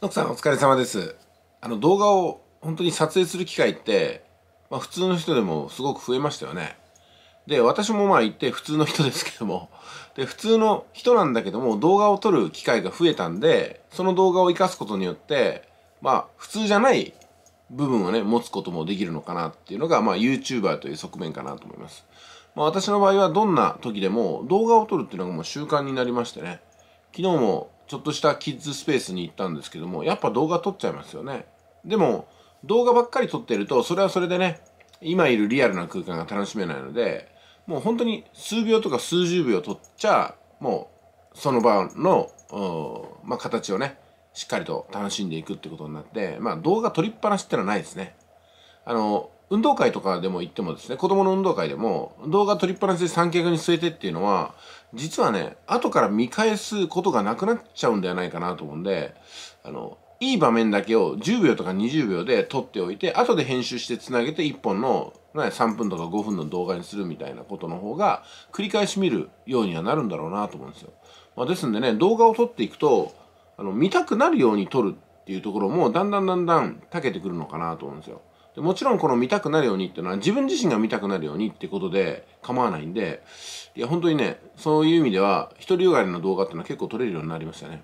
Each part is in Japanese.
徳さんお疲れ様ですあの動画を本当に撮影する機会って、まあ、普通の人でもすごく増えましたよねで私もまあ言って普通の人ですけどもで普通の人なんだけども動画を撮る機会が増えたんでその動画を生かすことによってまあ普通じゃない部分をね持つこともできるのかなっていうのがまあ YouTuber という側面かなと思いますまあ私の場合はどんな時でも動画を撮るっていうのがもう習慣になりましてね昨日もちょっとしたキッズスペースに行ったんですけどもやっぱ動画撮っちゃいますよねでも動画ばっかり撮ってるとそれはそれでね今いるリアルな空間が楽しめないのでもう本当に数秒とか数十秒撮っちゃもうその場の、まあ、形をねしっかりと楽しんでいくってことになってまあ動画撮りっぱなしってのはないですねあの運動会とかでも行ってもですね、子供の運動会でも動画撮りっぱなしで三脚に据えてっていうのは、実はね、後から見返すことがなくなっちゃうんではないかなと思うんで、あの、いい場面だけを10秒とか20秒で撮っておいて、後で編集してつなげて1本の、ね、3分とか5分の動画にするみたいなことの方が、繰り返し見るようにはなるんだろうなと思うんですよ。まあ、ですんでね、動画を撮っていくと、あの、見たくなるように撮るっていうところも、だんだんだんだん長けてくるのかなと思うんですよ。もちろんこの見たくなるようにっていうのは自分自身が見たくなるようにってことで構わないんで、いや本当にね、そういう意味では一人よがりの動画っていうのは結構撮れるようになりましたね。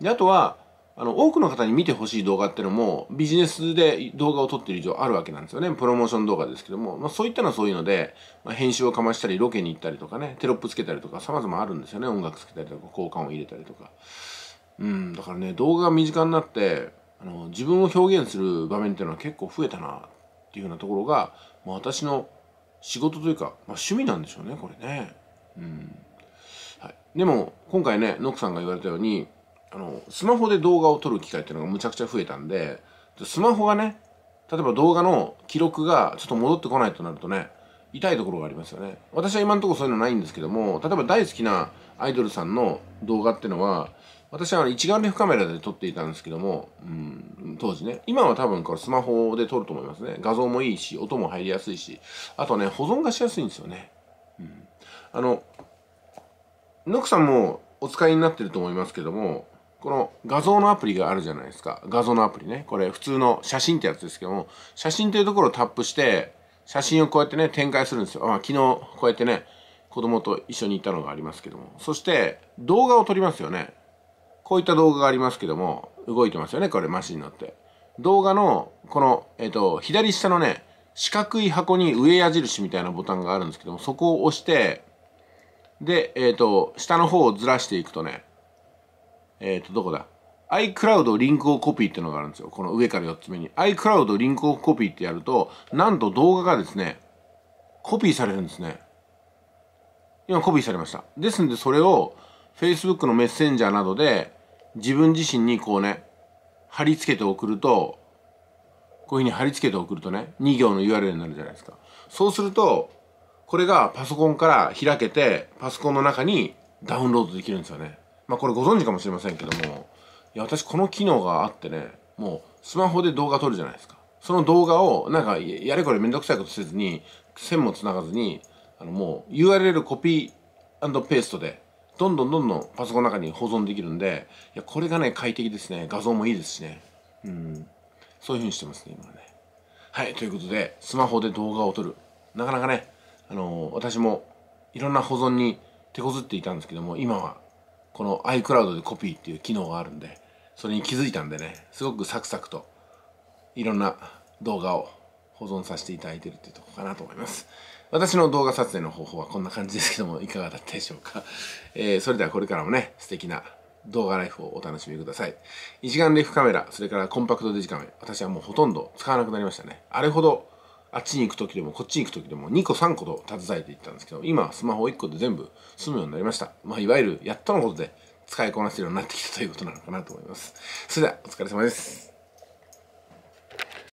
で、あとは、あの、多くの方に見てほしい動画っていうのもビジネスで動画を撮ってる以上あるわけなんですよね。プロモーション動画ですけども、まあ、そういったのはそういうので、まあ、編集をかましたり、ロケに行ったりとかね、テロップつけたりとか様々あるんですよね。音楽つけたりとか、交換を入れたりとか。うん、だからね、動画が身近になって、あの自分を表現する場面っていうのは結構増えたなっていうようなところが、まあ、私の仕事というか、まあ、趣味なんでしょうねこれね。うんはい、でも今回ねノックさんが言われたようにあのスマホで動画を撮る機会っていうのがむちゃくちゃ増えたんでスマホがね例えば動画の記録がちょっと戻ってこないとなるとね痛いところがありますよね私は今のところそういうのないんですけども例えば大好きなアイドルさんの動画っていうのは私は一眼レフカメラで撮っていたんですけども、うん、当時ね、今は多分これスマホで撮ると思いますね。画像もいいし、音も入りやすいし、あとね、保存がしやすいんですよね。うん、あの、ノクさんもお使いになってると思いますけども、この画像のアプリがあるじゃないですか。画像のアプリね。これ普通の写真ってやつですけども、写真というところをタップして、写真をこうやってね、展開するんですよ。あ、昨日こうやってね、子供と一緒に行ったのがありますけども。そして、動画を撮りますよね。こういった動画がありますけども、動いてますよね、これ、マシンになって。動画の、この、えっと、左下のね、四角い箱に上矢印みたいなボタンがあるんですけども、そこを押して、で、えっ、ー、と、下の方をずらしていくとね、えっ、ー、と、どこだ ?iCloud リンクをコピーっていうのがあるんですよ。この上から4つ目に。iCloud リンクをコピーってやると、なんと動画がですね、コピーされるんですね。今コピーされました。ですんで、それを Facebook のメッセンジャーなどで、自分自身にこうね貼り付けて送るとこういうふうに貼り付けて送るとね2行の URL になるじゃないですかそうするとこれがパソコンから開けてパソコンの中にダウンロードできるんですよねまあこれご存知かもしれませんけどもいや私この機能があってねもうスマホで動画撮るじゃないですかその動画をなんかやれこれめんどくさいことせずに線もつながずにあのもう URL コピーペーストでどんどんどんどんパソコンの中に保存できるんで、いや、これがね、快適ですね。画像もいいですしね。うん。そういう風にしてますね、今はね。はい、ということで、スマホで動画を撮る。なかなかね、あのー、私もいろんな保存に手こずっていたんですけども、今はこの iCloud でコピーっていう機能があるんで、それに気づいたんでね、すごくサクサクといろんな動画を保存させていただいてるっていうとこかなと思います。私の動画撮影の方法はこんな感じですけども、いかがだったでしょうか。えー、それではこれからもね、素敵な動画ライフをお楽しみください。一眼レフカメラ、それからコンパクトデジカメ、私はもうほとんど使わなくなりましたね。あれほど、あっちに行く時でもこっちに行く時でも2個3個と携えていったんですけど、今はスマホ1個で全部済むようになりました。まあ、いわゆるやっとのことで使いこなせるようになってきたということなのかなと思います。それでは、お疲れ様です。